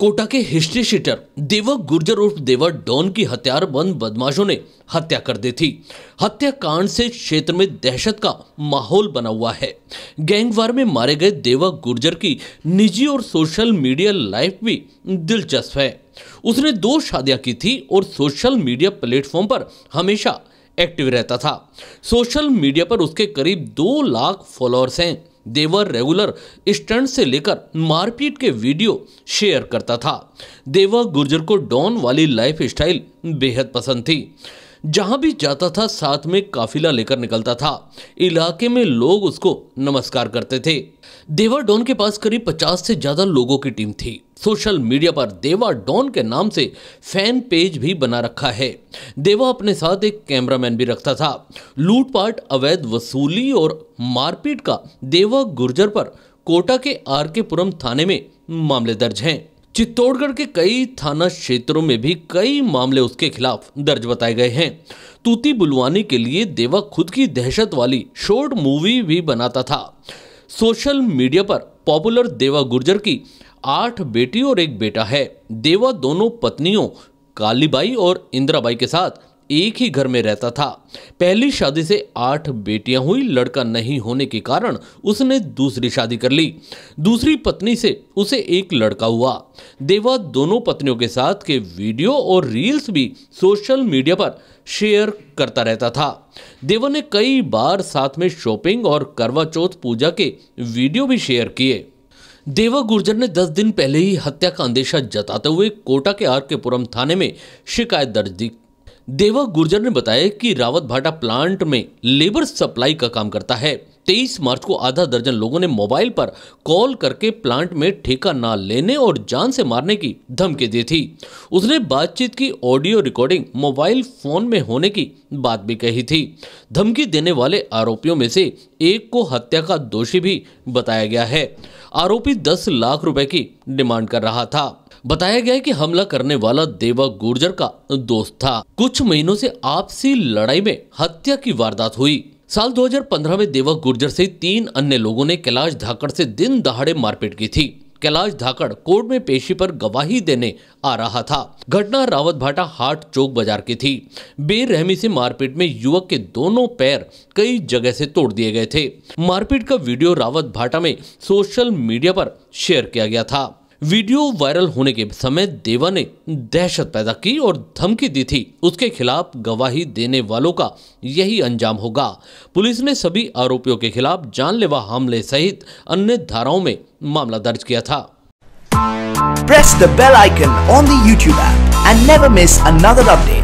कोटा के history sheeter देवक गुर्जर उर्फ देवर डॉन की हथियार बंद बदमाशों ने हत्या कर दी थी हत्याकांड से क्षेत्र में दहशत का माहौल बना हुआ है गैंगवार में मारे गए देवक गुर्जर की निजी और सोशल मीडिया लाइफ भी दिलचस्प है उसने दो शादियां की थी और सोशल मीडिया प्लेटफॉर्म पर हमेशा एक्टिव रहता था सोशल मीडिया पर उसके करीब दो लाख फॉलोअर्स हैं देवर रेगुलर स्टंट से लेकर मारपीट के वीडियो शेयर करता था देवर गुर्जर को डॉन वाली लाइफ स्टाइल बेहद पसंद थी जहां भी जाता था साथ में काफिला लेकर निकलता था इलाके में लोग उसको नमस्कार करते थे देवा डॉन के पास करीब 50 से ज्यादा लोगों की टीम थी सोशल मीडिया पर देवा डॉन के नाम से फैन पेज भी बना रखा है देवा अपने साथ एक कैमरामैन भी रखता था लूटपाट अवैध वसूली और मारपीट का देवा गुर्जर पर कोटा के आर के पुरम थाने में मामले दर्ज हैं चित्तौड़गढ़ के कई थाना क्षेत्रों में भी कई मामले उसके खिलाफ दर्ज बताए गए हैं तूती बुलवाने के लिए देवा खुद की दहशत वाली शॉर्ट मूवी भी बनाता था सोशल मीडिया पर पॉपुलर देवा गुर्जर की आठ बेटी और एक बेटा है देवा दोनों पत्नियों कालीबाई और इंदिराबाई के साथ एक ही घर में रहता था पहली शादी से आठ बेटियां हुई लड़का नहीं होने के कारण उसने दूसरी शादी कर ली दूसरी पत्नी से उसे एक लड़का हुआ देवा दोनों पत्नियों के साथ के वीडियो और रील्स भी सोशल मीडिया पर शेयर करता रहता था देवा ने कई बार साथ में शॉपिंग और करवा चौथ पूजा के वीडियो भी शेयर किए देवा गुर्जर ने 10 दिन पहले ही हत्या का अंदेशा जताते हुए कोटा के आर के पुरम थाने में शिकायत दर्ज दी देवा गुर्जर ने बताया कि रावत भाटा प्लांट में लेबर सप्लाई का काम करता है 23 मार्च को आधा दर्जन लोगों ने मोबाइल पर कॉल करके प्लांट में ठेका ना लेने और जान से मारने की धमकी दी थी उसने बातचीत की ऑडियो रिकॉर्डिंग मोबाइल फोन में होने की बात भी कही थी धमकी देने वाले आरोपियों में से एक को हत्या का दोषी भी बताया गया है आरोपी 10 लाख रुपए की डिमांड कर रहा था बताया गया है कि हमला करने वाला देवा गुर्जर का दोस्त था कुछ महीनों से आपसी लड़ाई में हत्या की वारदात हुई साल 2015 में देवा गुर्जर से तीन अन्य लोगों ने कैलाश धाकड़ से दिन दहाड़े मारपीट की थी कैलाश धाकड़ कोर्ट में पेशी पर गवाही देने आ रहा था घटना रावत भाटा हाट चौक बाजार की थी बेरहमी से मारपीट में युवक के दोनों पैर कई जगह से तोड़ दिए गए थे मारपीट का वीडियो रावत भाटा में सोशल मीडिया पर शेयर किया गया था वीडियो वायरल होने के समय देवा ने दहशत पैदा की और धमकी दी थी उसके खिलाफ गवाही देने वालों का यही अंजाम होगा पुलिस ने सभी आरोपियों के खिलाफ जानलेवा हमले सहित अन्य धाराओं में मामला दर्ज किया था press the bell icon on the YouTube app and never miss another